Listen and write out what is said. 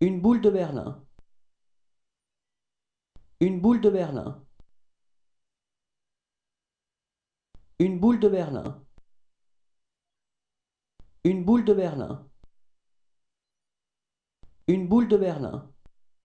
Une boule de Berlin. Une boule de Berlin. Une boule de Berlin. Une boule de Berlin. Une boule de Berlin.